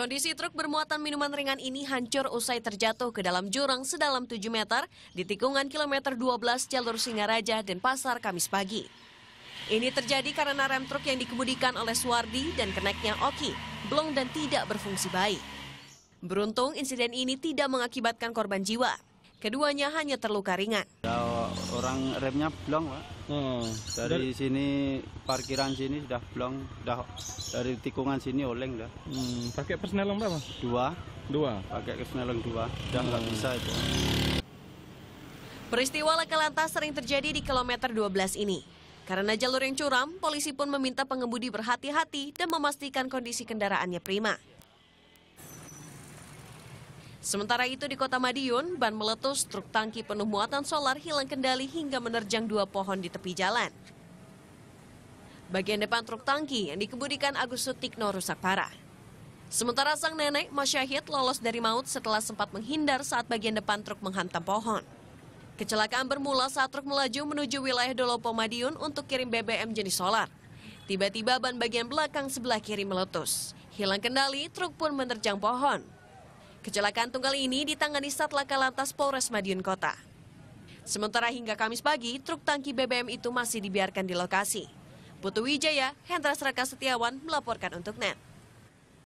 Kondisi truk bermuatan minuman ringan ini hancur usai terjatuh ke dalam jurang sedalam 7 meter di tikungan kilometer 12 jalur Singaraja dan Pasar Kamis pagi. Ini terjadi karena rem truk yang dikemudikan oleh Suardi dan keneknya Oki, blong dan tidak berfungsi baik. Beruntung insiden ini tidak mengakibatkan korban jiwa. Keduanya hanya terluka ringan sekarang remnya blong pak hmm, dari Betul. sini parkiran sini sudah blong sudah dari tikungan sini oleng dah hmm, pakai persneleng berapa dua dua pakai persneleng dua sudah nggak hmm. bisa itu peristiwa laka lantas sering terjadi di kilometer 12 ini karena jalur yang curam polisi pun meminta pengemudi berhati-hati dan memastikan kondisi kendaraannya prima Sementara itu di kota Madiun, ban meletus, truk tangki penuh muatan solar hilang kendali hingga menerjang dua pohon di tepi jalan. Bagian depan truk tangki yang dikemudikan Agus Sutikno rusak parah. Sementara sang nenek, Masyahid, lolos dari maut setelah sempat menghindar saat bagian depan truk menghantam pohon. Kecelakaan bermula saat truk melaju menuju wilayah Dolopo Madiun untuk kirim BBM jenis solar. Tiba-tiba ban bagian belakang sebelah kiri meletus. Hilang kendali, truk pun menerjang pohon. Kecelakaan tunggal ini ditangani Satlaka Lantas Polres Madiun Kota. Sementara hingga Kamis pagi, truk tangki BBM itu masih dibiarkan di lokasi. Putu Wijaya, Hendra Seraka Setiawan melaporkan untuk NET.